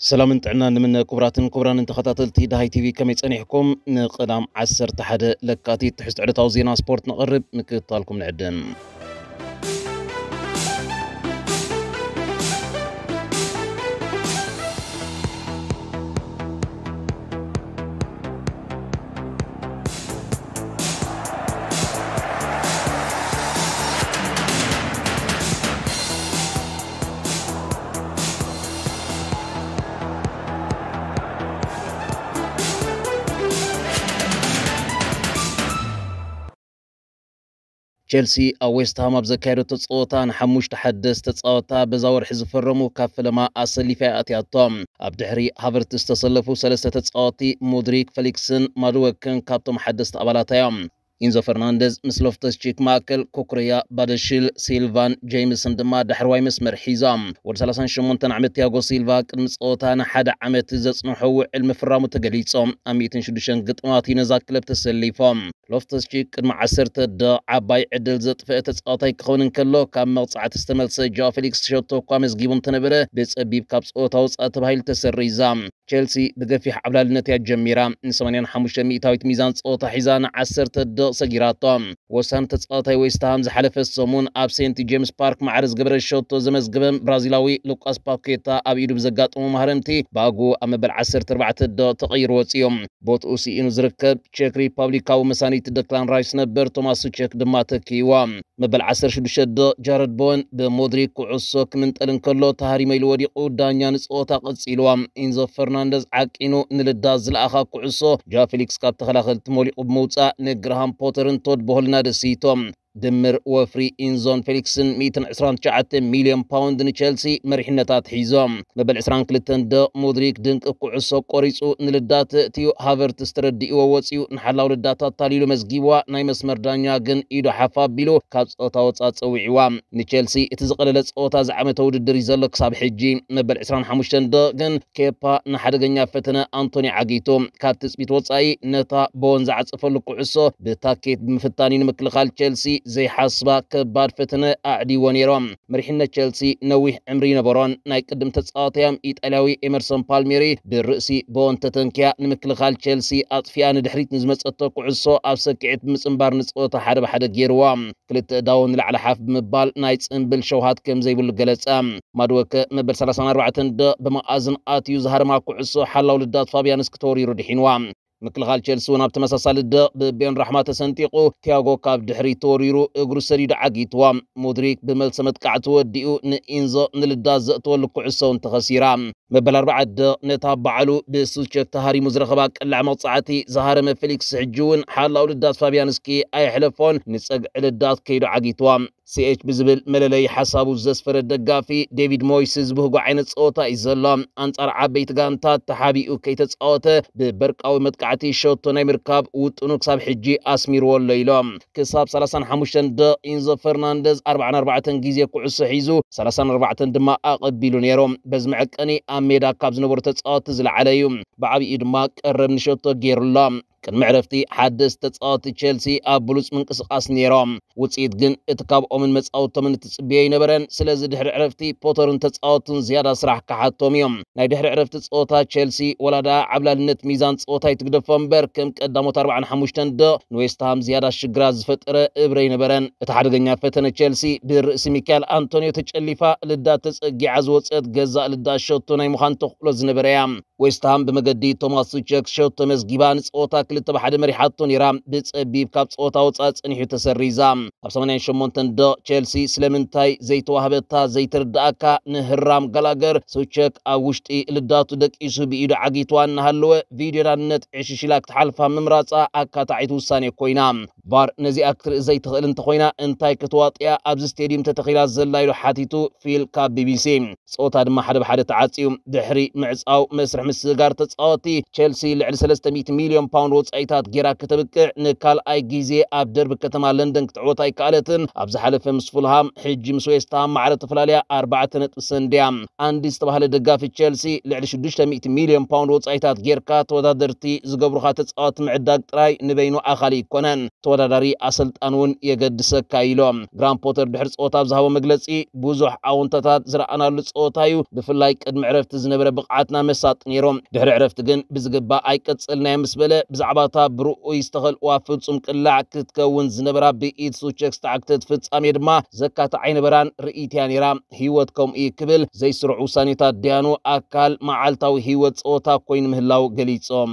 سلام انتعنا نمنا كبراتن كبران انتخطاتل تي دهاي تيوي كميت انيحكم نقلام عسر تحدى لكاتي تحست عدتاو زينا سبورت نقرب مكتالكم نعدم ቸልሲ ኣብ ዌስትሃም ኣብ ዘካየደቶ ፀወታን ሓሙሽተ ሓደስቲ ተፃወታ በዛ ወርሒ ዝፈረሙ ካብ ፈለማ ኣሰሊፋ ኣትያቶም ኣብ ድሕሪ ሃቨርቲ ዝተሰለፉ ሰለስተ ተፃወቲ ሞድሪክ ፌሊክስን ማድወክን ካብቶም ሓደስቲ ኣባላታ እዮም ኢንዞ ፈርናንደዝ ምስ ሎፍተስቺክ ማእከል ኮኩርያ ባደሽል ሲልቫን ጄምስን ድማ ዳሕርዋይ መስመር ሒዞም ወዲ 38 ዓመት ቲያጎ ሲልቫ ቅድሚ ፀወታ ንሓደ ዓመት ዘፅንሖ ውዕል ምፍራሙ ተገሊፆም ኣብ 106 ግጥማት ነዛ ክለብ ተሰሊፎም ሎፍተስቺክ ቅድሚ 10 ደ ዓባይ ዕድል ዘጥፍአ ተፃዋታይ ክኸውን እንከሎ ካብ መቕፃዕቲ ዝተመልሰ ጃ ፌሊክስ ሸቶ እኳ መስጊቡ እንተነበረ ብፀቢብ ካብ ፀወታ ውፃእ ተባሂሉ ተሰሪዛ ቸልሲ ብገፊሕ ዓብላልነት እያ ጀሚራ ን85 ሚእታዊት ሚዛን ፀወታ ሒዛን 10 ደቕ ሰጊራቶም ወሳኒ ተጻዋታይ ዌስትሃም ዝሓለፈ ሰሙን ኣብ ሴንት ጄምስ ፓርክ ማዕረ ዝገበረ ሸቶ ዘመዝገበ ብራዚላዊ ሉቃስ ፓኬታ ኣብ ኢዱ ብዘጋጠሙ ማህረምቲ ባጉ ኣብ መበል 14 ደቕ ተቐይሩ ወፂኦም ቦትኡ ሲኢኑ ዝርከብ ቼክ ሪፐብሊካዊ መሳኒት ደክላን ራይስ ነበር ቶማስ ቼክ ድማ ተኪይዋ መበል 16 ደቕ ጃረድ ቦን ብሞድሪክ ኩዕሶ ክምንጠልን ከሎ ተሃሪመ ኢሉ ወዲቑ ዳኛ ንፀወታ ቀፂልዋ ኢንዞ ፈርና ፈርናንደዝ ዓቂኑ ንልዳስ ዝለኣኻ ኩዕሶ ጃ ፊሊክስ ካብ ተኸላኸልቲ መሊቑ ብምውፃእ ንግርሃም ፖተርን ቶድ ቦሆልና ደሲይቶም ድምር ወፍሪ ኢንዞን ፌሊክስን 129 ሚልዮን ፓውንድ ንቸልሲ መሪሕነታት ሒዞም መበል 22 ደ ሞድሪክ ድንቂ ኩዕሶ ቆሪፁ ንልዳት እቲዩ ሃቨርትስ ተረዲእዎ ወፂኡ ንሓላው ልዳታ ኣታሊሉ መዝጊብዋ ናይ መስመር ዳኛ ግን ኢዶ ሓፋ ኣቢሉ ካብ ፀወታ ወፃ ፀዊዕዋ ንቸልሲ እቲ ዝቐለለ ፀወታ ዝዓመተ ውድድር እዩ ዘሎ ክሳብ ሕጂ መበል 25 ደ ግን ኬፓ ንሓደገኛ ፈተነ ኣንቶኒ ዓጊቱ ካብ ትፅቢት ወፃኢ ነታ ቦወን ዝዓፅፈሉ ኩዕሶ ብታኬት ብምፍታኒ ንምክልኻል ቸልሲ ዘይሓስባ ከባድ ፍትነ ኣዕድይዎ ነይሮም መሪሕነት ቸልሲ ነዊሕ ዕምሪ ነበሮን ናይ ቅድም ተጻዋታዮም ኢጣልያዊ ኤመርሰን ፓልሜሪ ብርእሲ ቦወን ተተንኪያ ንምክልኻል ቸልሲ ኣጥፊያ ንድሕሪት ንዝመፀቶ ኩዕሶ ኣብ ሰክዔት ብምፅምባር ንፀወታ ሓደ ብሓደ ገይርዎ ክልተ እዳው ንላዕሊ ሓፍ ብምባል ናይ ፅምብል ሸውሃት ከም ዘይብሉ ገለጸ ማድወከ መበል 34 ዶ ብመኣዝን ኣትዩ ዝሃርማ ኩዕሶ ሓላው ልዳት ፋብያንስ ክተወሪሩ ድሒንዋ مكلخال تشيلسي ونا بتمسسال د بين رحمات سنتيقو تياغو كاب دحري توريرو اغرو سريد عقيتوا مودريك بملسمت قعتو وديو ن انزو نلداز تولكو عصو انت خسيرام መበል 4 ነታ በዓሉ ብስልቸት ተሃሪ ምዝረኸባ ቅላዕ መቕፃዕቲ ዝሃረመ ፌሊክስ ሕጂ እውን ሓላው ልዳት ፋብያን እስኪ ኣይሕለፎን ንፀግዒ ልዳት ከይዱ ዓጊትዋ ሲኤች ብዝብል መለለይ ሓሳቡ ዘስፈረ ደጋፊ ዴቪድ ሞይስስ ብህጎ ዓይነት ፀወታ እዩ ዘሎ ኣንጻር ዓበይቲ ጋንታት ተሓቢኡ ከይተፃወተ ብበርቃዊ መጥቃዕቲ ሸቶ ናይ ምርካብ ውጥኑ ክሳብ ሕጂ ኣስሚርዎ ኣሎ ኢሎም ክሳብ 35 ደኢንዞ ፈርናንደዝ 44 ግዜ ኩዕሶ ሒዙ 34 ድማ ኣቐቢሉ ነይሮም በዚ መዐቀኒ ኣብ ሜዳ ካብ ዝነበሩ ተፃወቲ ዝለዓለ እዩ ብዓብዪኡ ድማ ቀረብ ንሸቶ ገይሩሎ كنمعرفتي حدث ተጻወቲ ቸልሲ ኣብ ብሉፅ ምንቅስቓስ ነይሮም ውፅኢት ግን እቲ ካብኦምን መጻወቶምን እትፅብዮ ይነበረን ስለዚ ድሕሪ ዕረፍቲ ፖተርን ተጻወቱን ዝያዳ ስራሕ ክሓቶም እዮም ናይ ድሕሪ ዕረፍቲ ፀወታ ቸልሲ ወላዳ ዓብላልነት ሚዛን ፀወታ ይትግደፎ እምበር ከም ቀዳሞት 45 ዶ ንዌስትሃም ዝያዳ ሽግራት ዝፈጠረ እብረ ይነበረን እቲ ሓደገኛ ፈተነ ቸልሲ ብርእሲ ሚካኤል ኣንቶኒዮ ተጨሊፋ ልዳ ተፀጊዓ ዝወፀት ገዛእ ልዳ ሸቶ ናይ ምዃን ተኽእሎ ዝነበረ እያ ዌስትሃም ብመገዲ ቶማስ ሱቸክ ሸቶ መስጊባ ንፀወታ ክልተ ብሓደ መሪሓቶ ነይራ ብፀቢብ ካብ ፀወታ ወፃኢ ፀኒሑ ተሰሪዛ ኣብ 88 ዶ ቼልሲ ስለምንታይ ዘይተዋህበታ ዘይትርዳእካ ንህራም ገላገር ስውቸክ ኣብ ውሽጢ ልዳቱ ደቂሱ ብኢዱ ዓጊትዋ እናሃለወ ቪድዮናነት ዕሽሽላ ክትሓልፋ ምምራፃ ኣካታዒት ውሳኔ ኮይና ባር ነዚኣ ክትርኢ ዘይትኽእል እንተኮይና እንታይ ክትዋጥያ ኣብዚ ስተድዩም ተተኺላ ዘላ ኢሉ ሓቲቱ ፊል ካብ ቢቢሲ ፀወታ ድማ ሓደ ብሓደ ተዓፅዩ ድሕሪ ምዕፃው መስርሕ ምስጋር ተፃወቲ ቸልሲ ልዕሊ 300 ሚልዮን ፓውንድ ወፃኢታት ጌራ ክትብቅዕ ንካልኣይ ግዜ ኣብ ደርቢ ከተማ ለንደን ክትዕወት ኣይከኣለትን ኣብ ዝሓለፈ ምስ ፉልሃም ሕጂ ምስ ዌስትሃም ማዕረ ተፈላለያ ኣርባዕተ ነጥብ ሰንድያ ኣንዲ ዝተባህለ ደጋፊ ቸልሲ ልዕሊ 600 ሚልዮን ፓውንድ ወፃኢታት ጌርካ ተወዳደርቲ ዝገብሩካ ተፃዋቲ ምዕዳግ ጥራይ ንበይኑ ኣኻሊ ይኮነን ተወዳዳሪ ኣሰልጣን እውን የገድሰካ ኢሎም ግራን ፖተር ድሕሪ ፀወታ ብዝሃቦ መግለፂ ብዙሕ ኣውንታታት ዝረኣናሉ ፀወታ እዩ ብፍላይ ቅድሚ ዕረፍቲ ዝነበረ ብቕዓትና መሳጥ ነይሮም ድሕሪ ዕረፍቲ ግን ብዝግባእ ኣይቀፅልና ምስ በለ ብዛዕባ ብዛዕባ እታ ብርኡ ዝተኸልዋ ፍጹም ቅላዕ ክትከውን ዝነበራ ብኢድ ሱቸክ ዝተዓግተት ፍጻሜ ድማ ዘካተ ዓይነበራን ርእይትያ ነይራ ህይወት ከምኡ ክብል ዘይስርዑ ውሳኔታት ድያኑ ኣካል መዓልታዊ ህይወት ፀወታ ኮይኑ ምህላው ገሊፆም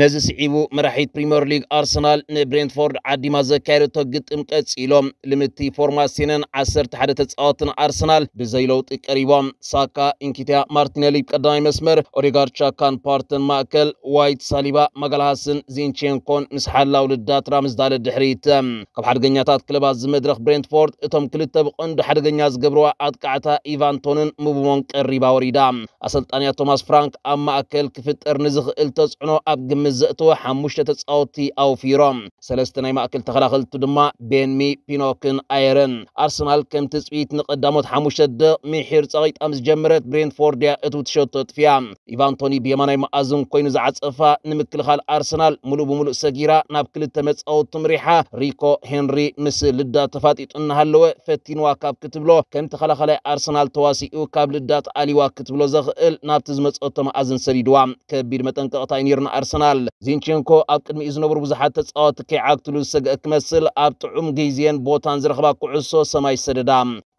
ነዚ ስዒቡ መራሒት ፕሪምየር ሊግ ኣርሰናል ንብሬንትፎርድ ዓዲማ ዘካየደቶ ግጥም ቀፂሎም ልምቲ ፎርማሲነን 11 ተፃወትን ኣርሰናል ብዘይለውጢ ቀሪቦም ሳካ ኢንኪትያ ማርቲነሊ ብቀዳማይ መስመር ኦዴጋር ቻካን ፓርተን ማእከል ዋይት ሳሊባ መጋልሃስን ዚንቼንኮን ምስ ሓላው ልዳትራ ምስዳለ ድሕሪት ካብ ሓደገኛታት ክለባት ዝመድረኽ ብሬንትፎርድ እቶም ክልተ ብቐንዱ ሓደገኛ ዝገብርዋ ኣጥቃዕታ ኢቫንቶንን ምቡሞን ቀሪባ ወሪዳ ኣሰልጣንያ ቶማስ ፍራንክ ኣብ ማእከል ክፍጠር ንዝኽእል ተፅዕኖ ኣብ ግመ ምዝእቶ ሓሙሽተ ተፃወቲ ኣውፊሮም ሰለስተ ናይ ማእከል ተኸላኸልቲ ድማ ቤንሚ ፒኖክን ኣየርን ኣርሰናል ከምቲ ፅቢት ንቐዳሞት ሓሙሽተ ደቕ ሚሒር ፀቂጣም ዝጀመረት ብሬንፎርድ እያ እቱ ትሸቶ ጥፍያ ኢቫንቶኒ ብየማናይ መኣዝን ኮይኑ ዝዓፀፋ ንምክልኻል ኣርሰናል ሙሉእ ብሙሉእ ሰጊራ ናብ ክልተ መፃወቲ ምሪሓ ሪኮ ሄንሪ ምስ ልዳ ተፋጢጡ እናሃለወ ፈቲንዋ ካብ ክትብሎ ከም ተኸላኸላይ ኣርሰናል ተዋሲኡ ካብ ልዳት ኣሊዋ ክትብሎ ዘኽእል ናብቲ ዝመፀቶ መኣዝን ሰዲድዋ ከቢድ መጠንቀቕታ እዩ ነርና ኣርሰናል ይመስላል ዚንቼንኮ ኣብ ቅድሚኡ ዝነበሩ ብዙሓት ተፃወቲ ከይዓግትሉ ዝሰግአ ክመስል ኣብ ጥዑም ግዜን ቦታን ዝረኽባ ኩዕሶ ሰማይ ሰደዳ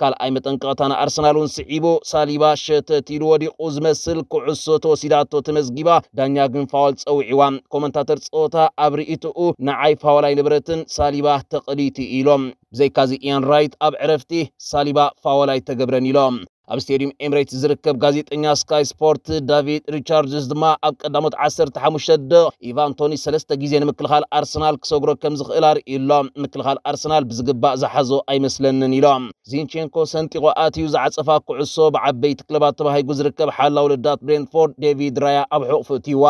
ካልኣይ መጠንቀቕታን ኣርሰናል እውን ስዒቡ ሳሊባ ሸተት ኢሉ ወዲቑ ዝመስል ኩዕሶ ተወሲዳቶ ተመዝጊባ ዳኛ ግን ፋዋል ፀውዒዋ ኮመንታተር ፀወታ ኣብ ርእትኡ ንዓይ ፋዋል ኣይነበረትን ሳሊባ ተቐሊቲ ኢሎም ብዘይካዚ ኢያን ራይት ኣብ ዕረፍቲ ሳሊባ ፋዋል ኣይተገብረን ኢሎም ኣብ ስተድዩም ኤምሬትስ ዝርከብ ጋዜጠኛ ስካይ ስፖርት ዳቪድ ሪቻርድስ ድማ ኣብ ቀዳሞት 15 ደቕ ኢቫን ቶኒ ሰለስተ ግዜ ንምክልኻል ኣርሰናል ክሰግሮ ከም ዝኽእል ኣርእዩ ኣሎ ምክልኻል ኣርሰናል ብዝግባእ ዝሓዞ ኣይመስለንን ኢሎም ዚንቼንኮ ሰንጢቆ ኣትዩ ዝዓፀፋ ኩዕሶ ብዓበይቲ ክለባት ተባሂጉ ዝርከብ ሓላው ልዳት ብሬንትፎርድ ዴቪድ ራያ ኣብ ሕቑፉ እትይዋ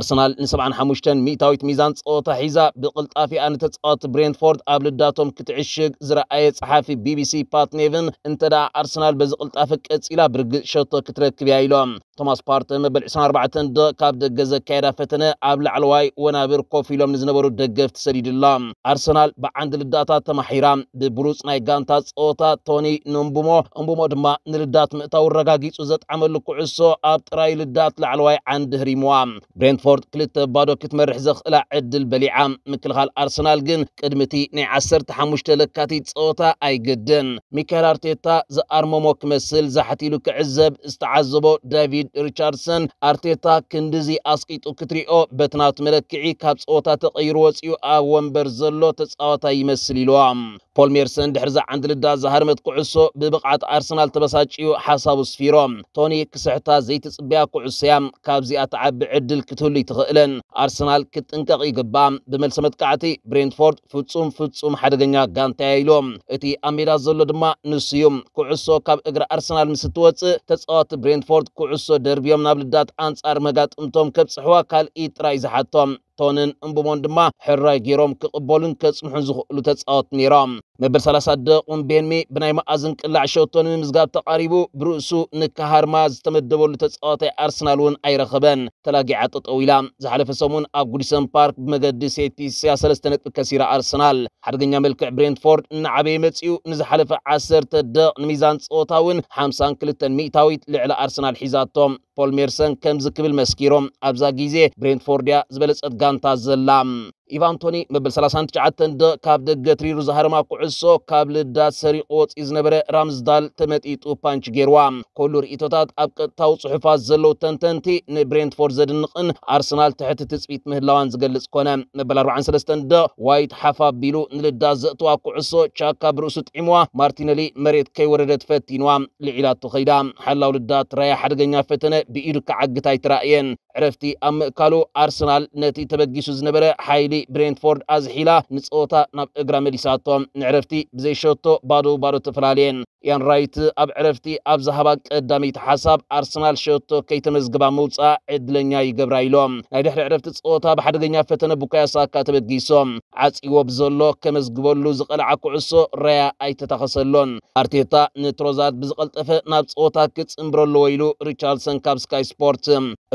ኣርሰናል ን75 ሚእታዊት ሚዛን ፀወታ ሒዛ ብቕልጣፊኣ ንተፃወት ብሬንትፎርድ ኣብ ልዳቶም ክትዕሽግ ዝረኣየ ፀሓፊ ቢቢሲ ፓትኔቭን እንተደኣ ኣርሰናል በዚ ቅልጣፈ ቀፂላ ብርግፅ ሸቶ ክትረክብ እያ ኢሎም ቶማስ ፓርተን መበል 24 ዶ ካብ ደገ ዘካየዳ ፈተነ ኣብ ላዕለዋይ ወናብር ኮፍ ኢሎም ንዝነበሩ ደገፍቲ ሰዲድላ ኣርሰናል ብዓንዲ ልዳታት ተማሒራ ብብሉፅ ናይ ጋንታ ፀወታ ቶኒ ንእምቡሞ እምቡሞ ድማ ንልዳት ምእታው ረጋጊፁ ዘጥዓመሉ ኩዕሶ ኣብ ጥራይ ልዳት ላዕለዋይ ዓንዲ ህሪምዋ ብሬንትፎርድ ክልተ ባዶ ክትመርሕ ዘኽእላ ዕድል በሊዓ ምክልኻል ኣርሰናል ግን ቅድሚ እቲ ናይ 15 ለካቲት ፀወታ ኣይገድን ሚካኤል ኣርቴታ ዝኣርመሞ ክመስል ክብል ዝሓቲሉ ክዕዘብ ዝተዓዘቦ ዳቪድ ሪቻርድሰን ኣርቴታ ክንዲዚ ኣስቂጡ ክትሪኦ በትናቱ መለክዒ ካብ ፀወታ ተቐይሩ ወፂኡ ኣብ ወንበር ዘሎ ተፃወታይ ይመስል ኢልዎም ፖል ሜርሰን ድሕሪ ዛ ዓንድልዳ ዝሃርመት ኩዕሶ ብብቕዓት ኣርሰናል ተበሳጭዩ ሓሳቡ ስፊሮም ቶኒ ክስሕታ ዘይትፅበያ ኩዕሶ እያ ካብዚኣ ተዓቢ ዕድል ክትህሉ ይትኽእለን ኣርሰናል ክጥንቀቕ ይግባእ ብመልሰ መጥቃዕቲ ብሬንትፎርድ ፍጹም ፍጹም ሓደገኛ ጋንታያ ኢሎም እቲ ኣብ ሜዳ ዘሎ ድማ ንስዩም ኩዕሶ ካብ እግሪ ኣርሰናል ارسنال مستوت تصاوت برينفورد كعصو دربيوم نابلدات انصار مغات امتم كبصحوا كال اي ترايز حتوم ቶንን እምብሞን ድማ ሕራይ ገይሮም ክቕበሉን ከፅምሑን ዝኽእሉ ተፃወት ነይሮም መበል 30 ደቁም ቤንሚ ብናይ መኣዝን ቅላዕ ሸቶን ምምዝጋብ ተቃሪቡ ብርእሱ ንካሃርማ ዝተመደበሉ ተፃዋታይ ኣርሰናል እውን ኣይረኸበን ተላጊዓ ጠጠው ኢላ ዝሓለፈ ሰሙን ኣብ ጉዲሰን ፓርክ ብመገዲ ሴቲ 63 ነጥቢ ከሲራ ኣርሰናል ሓደገኛ መልክዕ ብሬንትፎርድ እናዓበየ መፂኡ ንዝሓለፈ 10 ደቕ ንሚዛን ፀወታ እውን 52 ሚእታዊት ልዕሊ ኣርሰናል ሒዛቶም ፖል ሜርሰን ከም ዝክብል መስኪሮም ኣብዛ ግዜ ብሬንትፎርድያ ዝበለፀት ጋንታ ዘላ ኢቫንቶኒ መበል 39 ደ ካብ ደገ ትሪሩ ዝሃርማ ኩዕሶ ካብ ልዳት ሰሪቆ ወፂኡ ዝነበረ ራምዝዳል ተመጢጡ ፓንች ገይርዋ ኩሉ ርእቶታት ኣብ ቀጥታዊ ፅሑፋት ዘለው ተንተንቲ ንብሬንትፎርድ ዘድንቕን ኣርሰናል ትሕቲ ትፅቢት ምህላዋን ዝገልጽ ኮነ መበል 43 ደ ዋይት ሓፍ ኣቢሉ ንልዳት ዘእትዋ ኩዕሶ ቻካ ብርእሱ ጥዒምዋ ማርቲነሊ መሬት ከይወረደ ትፈቲንዋ ልዒላቶ ኸይዳ ሓላው ልዳት ራያ ሓደገኛ ፈተነ ብኢዱ ክዓግታ ኣይትራእየን ዕረፍቲ ኣብ ምእካሉ ኣርሰናል ነቲ ተበጊሱ ዝነበረ ሓይሊ ብሬንትፎርድ ኣዝሒላ ንፀወታ ናብ እግራ መሊሳቶም ንዕረፍቲ ብዘይሸቶ ባዶ ባዶ ተፈላለየን ያን ራይት ኣብ ዕረፍቲ ኣብ ዝሃባ ቀዳመይቲ ሓሳብ ኣርሰናል ሸቶ ከይተመዝግባ ምውፃእ ዕድለኛ ይገብራ ኢሎም ናይ ድሕሪ ዕረፍቲ ፀወታ ብሓደገኛ ፈተነ ቡካያሳካ ተበጊሶም ዓፂዎ ብዘሎ ከመዝግበሉ ዝቐልዓ ኩዕሶ ረያ ኣይተታኸሰሎን ኣርቴታ ንትሮዛርድ ብዝቐልጠፈ ናብ ፀወታ ክፅምብረ ኣለዎ ኢሉ ሪቻርድሰን ካብ ስካይ ስፖርት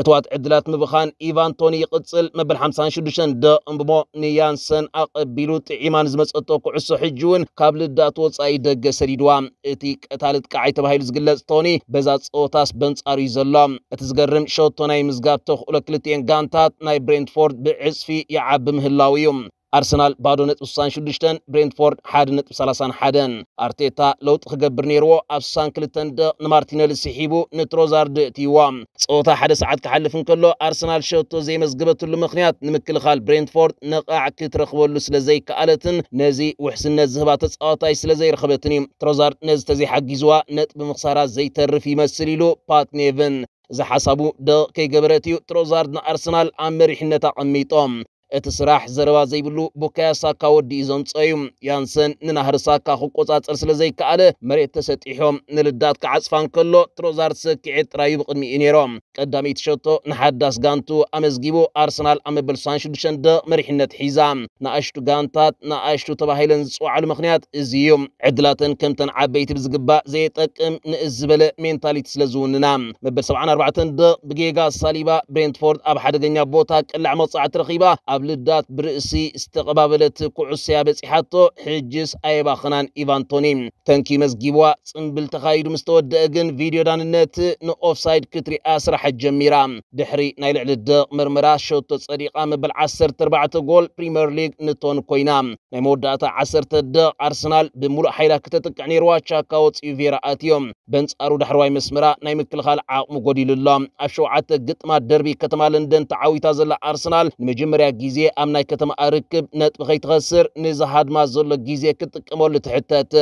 እትዋት ዕድላት ምብኻን ኢቫን ቶኒ ይቕፅል መበል 56 ደ እምብቦ እሞ ንያንሰን ኣቐቢሉ ጥዒማን ዝመፀቶ ኩዕሶ ሕጂ እውን ካብ ልዳት ወፃኢ ደገ ሰዲድዋ እቲ ቀታልት ቃዓይ ተባሂሉ ዝግለጽ ቶኒ በዛ ፀወታስ በንጻሩ እዩ ዘሎ እቲ ዝገርም ሸቶ ናይ ምዝጋብ ተኽእሎ ክልትኤን ጋንታት ናይ ብሬንትፎርድ ብዕፅፊ ይዓቢ ምህላው እዩ ኣርሰናል ባዶ ነጥቢ 66 ብሬንትፎርድ ሓደ ነጥቢ 31 ኣርቴታ ለውጢ ክገብር ነይርዎ ኣብ 62 ደቕ ንማርቲነሊ ስሒቡ ንትሮዛርድ እትይዋ ፀወታ ሓደ ሰዓት ክሓልፍ እንከሎ ኣርሰናል ሸቶ ዘይመዝግበትሉ ምክንያት ንምክልኻል ብሬንትፎርድ ንቕዕ ክትረክበሉ ስለ ዘይከኣለትን ነዚ ውሕስነት ዝህባ ተፃዋታይ ስለ ዘይረኸበትን እዩ ትሮዛርድ ነዚ ተዘይሓጊዝዋ ነጥቢ ምኽሳራት ዘይተርፍ ይመስል ኢሉ ፓትኔቭን እዚ ሓሳቡ ደቕ ከይገበረት እዩ ትሮዛርድ ንኣርሰናል ኣብ መሪሕነት ኣቐሚጦም እቲ ስራሕ ዘረባ ዘይብሉ ቡካያ ሳካ ወዲ እዩ ዘምፀዩ ያንሰን ንናህሪ ሳካ ክቆፃፀር ስለ ዘይከኣለ መሬት ተሰጢሖም ንልዳት ክዓፅፋን ከሎ ትሮዛር ስክዒት ጥራዩ ብቅድሚ እዩ ነይሮም ቀዳሚት ሸቶ ንሓዳስ ጋንቱ ኣመዝጊቡ ኣርሰናል ኣብ መበል 26 ደቕ መሪሕነት ሒዛ ንኣሽቱ ጋንታት ንኣሽቱ ተባሂለን ዝፅዋዓሉ ምክንያት እዚ እዩ ዕድላተን ከምተን ዓበይቲ ብዝግባእ ዘየጠቅም ንእስ ዝበለ ሜንታሊቲ ስለ ዝውንና መበል 74 ደቕ ብጌጋ ሳሊባ ብሬንትፎርድ ኣብ ሓደገኛ ቦታ ቅላዕ መቕፃዕቲ ረኺባ ኣብ اب لدات برئسي استقبابلت كعسيا بسيحاتو حجس ايبا خنان ايفان تونين تنكي مزقيبوا سنبل تخايد مستود اغن فيديو دان النت نو اوف سايد كتري اسر حج دحري نايل عدد مرمرا شوتو صديقا مبل عصر تربعة غول بريمير ليج نتون كوينام نمو داتا عصر تد ارسنال بمولو حيلا كتتك عني روا شاكاوت يوفيرا اتيوم بنس ارو دحرواي مسمرا نايم كلخال عاق مقودي للام اشو عطا قطما دربي كتما لندن تعاوي تازل ارسنال نمجمريا جيز ግዜ ኣብ ናይ ከተማ ኣርክብ ነጥቢ ከይትኸስር ንዝሓድማ ዘሎ ግዜ ክጥቀመሉ ትሕተት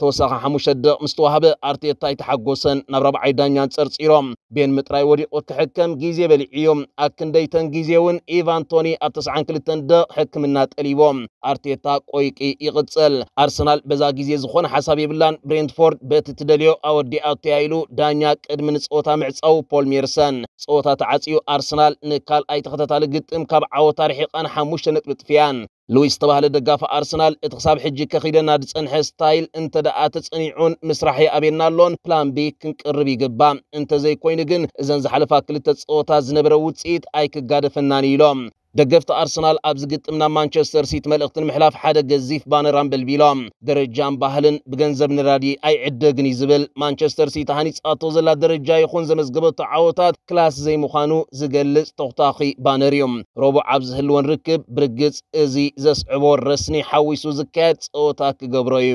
ተወሳኺ ሓሙሽተ ደቕ ምስ ተዋህበ ኣርቴታ ይተሓጎሰን ናብ ረብዓይ ዳኛን ፀርፂሮም ቤን ምጥራይ ወዲቑ ክሕከም ግዜ በሊዕዮም ኣብ ክንደይተን ግዜ እውን ኢቫን ቶኒ ኣብ 92 ደቕ ሕክምና ጠሊቦም ኣርቴታ ቆይቂ ይቕፅል ኣርሰናል በዛ ግዜ ዝኾነ ሓሳብ የብላን ብሬንትፎርድ በቲ ትደልዮ ኣወዲኣ ተያይሉ ዳኛ ቅድሚ ንፀወታ ምዕፀው ፖል ሜርሰን ፀወታ ተዓፅዩ ኣርሰናል ንካልኣይ ተኸታታሊ ግጥም ካብ ዓወታ ርሒቐ ጨርቋን ሓሙሽተ ነጥቢ ጥፍያን ሉዊስ ዝተባህለ ደጋፊ ኣርሰናል እቲ ክሳብ ሕጂ ከኺደና ድፀንሐ ስታይል እንተ ደኣ ተፀኒዑን ምስራሕ ኣበየና ኣሎን ፕላን ቢ ክንቅርብ ይግባእ እንተዘይኮይኑ ግን እዘን ዝሓለፋ ክልተ ፀወታ ዝነበረ ውፅኢት ኣይክጋደፈናን ኢሎም ደገፍቲ ኣርሰናል ኣብ ዝግጥም ናብ ማንቸስተር ሲቲ መልእኽቲ ንምሕላፍ ሓደ ገዚፍ ባነራን በልቢሎም ደረጃን ባህልን ብገንዘብ ንራዲ ኣይዕደግን እዩ ዝብል ማንቸስተር ሲቲ ሃኒፃቶ ዘላ ደረጃ ይኹን ዘመዝገበቶ ዓወታት ክላስ ዘይምዃኑ ዝገልጽ ተኽታኺ ባነር እዩ ረቡዕ ኣብ ዝህልወን ርክብ ብርግጽ እዚ ዘስዕቦ ረስኒ ሓዊሱ ዝካየድ ፀወታ ክገብሮ እዩ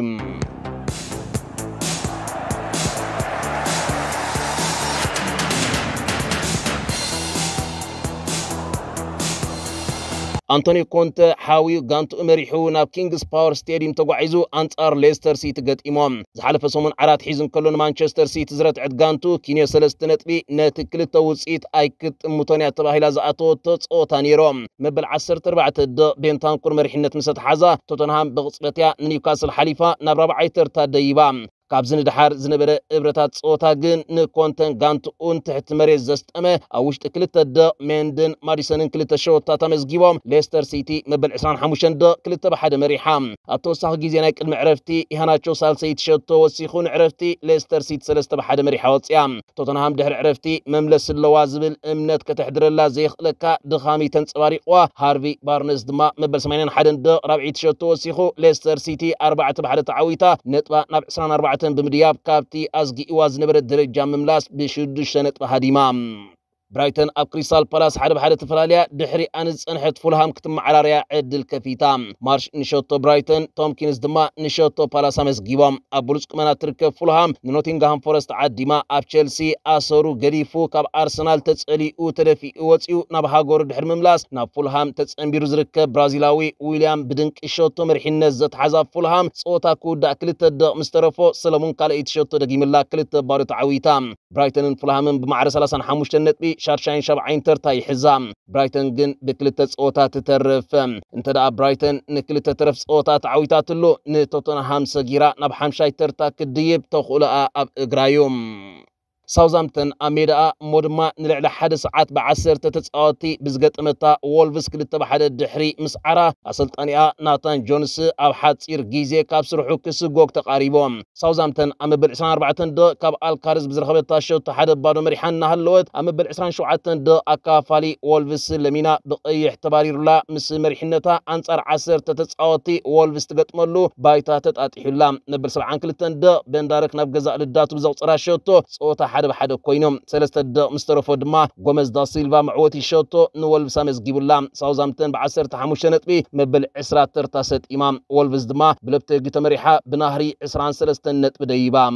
ኣንቶኒ ኮንተ ሓዊ ጋንትኡ መሪሑ ናብ ኪንግስ ፓወር ስቴድየም ተጓዒዙ ኣንጻር ሌስተር ሲቲ ገጢሞም ዝሓለፈ ሰሙን ዓራት ሒዝን ከሎ ንማንቸስተር ሲቲ ዝረትዕት ጋንቱ ኪንዮ ሰለስተ ነጥቢ ነቲ ክልተ ውፅኢት ኣይክጥምቶን እያ ተባሂላ ዝኣተወ ተፀወታ ነይሮም መበል 14 ደ ቤንታንኩር መሪሕነት ምሰ ተሓዛ ቶተንሃም ብቕፅበት እያ ንኒውካስል ሓሊፋ ናብ 4ይ ተርታ ደይባ كاب زند حار زنبرة إبرتات صوتا جن نكونتن غانت اون تحت مريز زست اما اوش تكلتا دا ميندن ماريسان انكلتا شو تا تامز جيوام لستر سيتي مبل عسان حموشن دا كلتا بحاد مريحام اتو ساق جيزيناك المعرفتي ايهانا چو سال سيت شو تو سيخون عرفتي ليستر سيت سلستا بحاد مريحاوت سيام تو تنهام دهر عرفتي مملس اللوازب الامنت كتحدر الله زيخ لكا دخامي تنصواري قوا هارفي بارنز دما مبل سمينين حدن دا رابعي تشو تو سيخو ليستر سيتي اربعة بحاد تعويتا نتبا نبع سان اربعة سبعة بمرياب كابتي أزقي إواز نبرد درجة مملاس بشدش سنة حديمام برايتن ኣብ ክሪስታል ፓላስ ሓደ ብሓደ ተፈላለያ ድሕሪ ኣንዝ ፀንሐት ፉልሃም ክትመዓራርያ ዕድል ከፊታ ማርሽ ንሸቶ ብራይተን ቶምኪንስ ድማ ንሸቶ ፓላስ ኣመስጊቦም ኣብ ብሉፅ ቁመና ትርከብ ፉልሃም ንኖቲንግሃም ፎረስት ዓዲማ ኣብ ቸልሲ ኣሰሩ ገዲፉ ካብ ኣርሰናል ተፀሊኡ ተደፊኡ ወፂኡ ናብ ሃገሩ ድሕሪ ምምላስ ናብ ፉልሃም ተፀንቢሩ ዝርከብ ብራዚላዊ ዊልያም ብድንቂ ሸቶ መርሒነት ዘተሓዛ ፉልሃም ፀወታ ክውዳእ ክልተ ደቕ ምስ ተረፎ ሰለሙን ካልአይቲ ሸቶ ደጊምላ ክልተ ባዶ ተዓዊታ ብራይተንን ፉልሃምን ብማዕረ 35 ነጥቢ ሻርሻይን ሸብዓይን ተርታ ይሕዛ ብራይተን ግን ብክልተ ፀወታ ትተርፍ እንተ ደኣ ብራይተን ንክልተ ተረፍ ፀወታ ተዓዊታትሎ ንቶተንሃም ሰጊራ ናብ ሓምሻይ ተርታ ክድይብ ተኽእሎኣ ኣብ እግራዮም ሳውዛምፕተን ኣብ ሜድኣ እሞ ድማ ንልዕሊ ሓደ ሰዓት ብዓሰርተ ተፃወቲ ብዝገጠመታ ዎልቭስ ክልተ ብሓደ ድሕሪ ምስ ዓራ ኣሰልጣኒኣ ናታን ጆንስ ኣብ ሓፂር ግዜ ካብ ስርሑ ክስጎግ ተቃሪቦም ሳውዛምፕተን ኣብ መበል 24 ደ ካብ ኣልካርዝ ብዝረኸበታ ሸውቲ ሓደ ባዶ መሪሓን እናሃለወት ኣብ መበል 27 ደ ኣካፋሊ ዎልቭስ ለሚና ብቀይሕ ተባሪሩላ ምስ መሪሕነታ ኣንጻር 10 ተፃወቲ ዎልቭስ ትገጥመሉ ባይታ ተጣጢሑላ መበል 72 ደ ቤንዳርክ ናብ ገዛእ ልዳቱ ብዘቕፅራ ሸቶ ፀወታ حد بحد كوينوم سلسة د مستر فودما غوميز دا سيلفا معوتي شوتو نولف سامس جيبولا ساوزامتن بعصر تحموش نتبي مبل عسرة ترتاسد إمام ولفز دما بلبتة جيتمريحة بناهري عسران سلسة نتب ديبام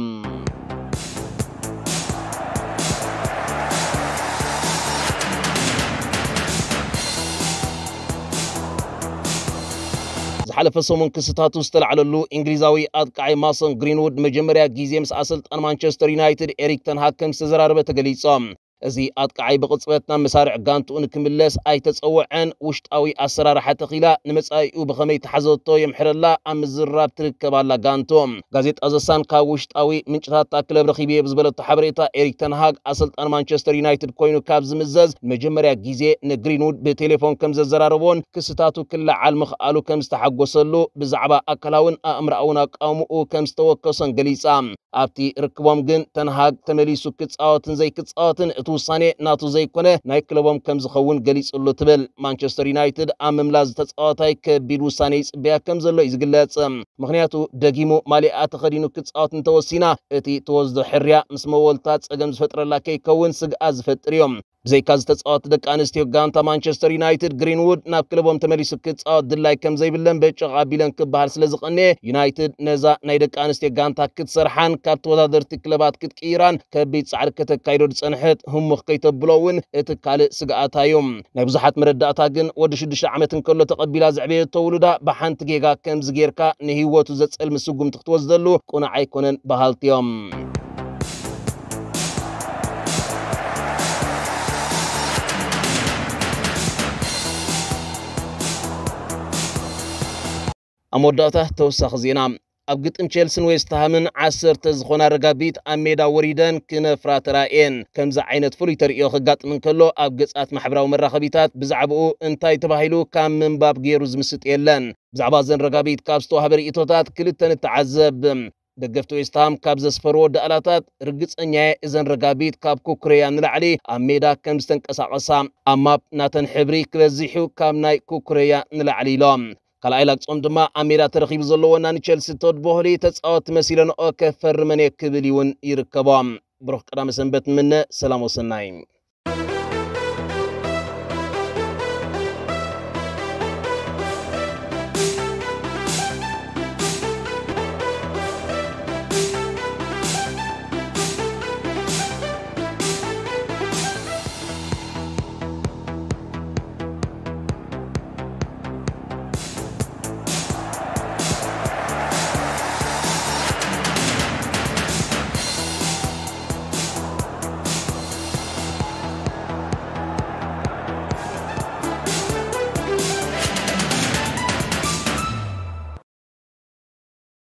ዝሓለፈ ሰሙን ክስታት ውስጥ ዝተላዕለሉ እንግሊዛዊ ኣጥቃዓይ ማሰን ግሪንውድ መጀመርያ ግዜ ምስ ኣሰልጣን ማንቸስተር ዩናይትድ ኤሪክ ተንሃግ ከም ዝተዘራረበ ተገሊጾም ازي اطقعي بقصبتنا مسارع قانتون كملس اي تسوع عن وشت اوي اسرار حتى خلا نمس اي او بخمي تحزوتو يمحر الله ام الزراب تركب على قانتون قازيت ازسان كا وشت اوي من جهات تاكلب رخيبية بزبلة تحبريتا اريك تنهاج اسلت ان مانشستر يونايتد كوينو كابز مزز مجمرة جيزي نجرين وود بتليفون كمز الزراربون كستاتو كل عالمخ الو كمز تحق وصلو بزعبا اكلاون امر اونا قامو او كمز توكسن قليسام ابتي ركبوم جن تنهاج تمليسو كتس اوتن زي كتس اوتن እቲ ውሳኔ ናቱ ዘይኮነ ናይ ክለቦም ከም ዝኸውን ገሊጹሉ ትብል ማንቸስተር ዩናይትድ ኣብ ምምላስ ዝተፃወታይ ከቢድ ውሳነ ይፅበያ ከም ዘሎ እዩ ዝግለጽ ምክንያቱ ደጊሙ ማሊኣ ተኸዲኑ ክፃወት እንተወሲና እቲ ትወስዶ ሕርያ ምስ መወልታ ፀገም ዝፈጥረላ ከይከውን ስግኣ ዝፈጥር እዮም زي زيكازت صوت دك أنستيو غانتا مانشستر يونايتد غرينوود نابكلبهم تملي سكت صوت دلائي كم زي بلن بيتش عابيلن كبهار سلزق أني يونايتد نزا نايدك أنستيو غانتا كت سرحان كات ودادر تكلبات كت كيران كبيت سعر كتا كايرو كايرود سنحت هم مخيطة مخقيت بلون اتكال سقعاتا يوم مرد مرداتا جن ودش دش عمتن كلو تقبيلا زعبيه تولدا بحان تجيغا كم زغيركا واتو زتس مسوقم تختوز دلو كونا عيكونن بهالتيوم ኣብ መወዳእታ ተወሳኺ ዜና ኣብ ግጥም ቸልስን ዌስትሃምን ዓሰርተ ዝኾና ረጋቢት ኣብ ሜዳ ወሪደን ክነፍራ ተራእየን ከምዚ ዓይነት ፍሉይ ተርእዮ ክጋጥምን ከሎ ኣብ ገጻት ማሕበራዊ መራኸቢታት ብዛዕባኡ እንታይ ተባሂሉ ካብ ምንባብ ገይሩ ዝምስጥ የለን ብዛዕባ እዘን ረጋቢት ካብ ዝተዋህበ ርእቶታት ክልተ ንተዓዘብ ደገፍቲ ዌስትሃም ካብ ዘስፈርዎ ዳእላታት ርግፀኛየ እዘን ረጋቢት ካብ ኩኩረያ ንላዕሊ ኣብ ሜዳ ከም ዝተንቀሳቐሳ ኣብ ማፕ ናተን ሕብሪ ክበዚሑ ካብ ናይ ኩኩረያ ንላዕሊ ኢሎም ካልኣይ ላቅፆም ድማ ኣሜዳ ተረኺቡ ዘለዎና ንቸልሲ ቶድ ቦህሊ ተፃወቲ መሲለንኦ ከፈርመን ክብል እውን ይርከቦም ብሩኽ ቀዳመ ሰንበት ምነ ሰላም ወሰናይ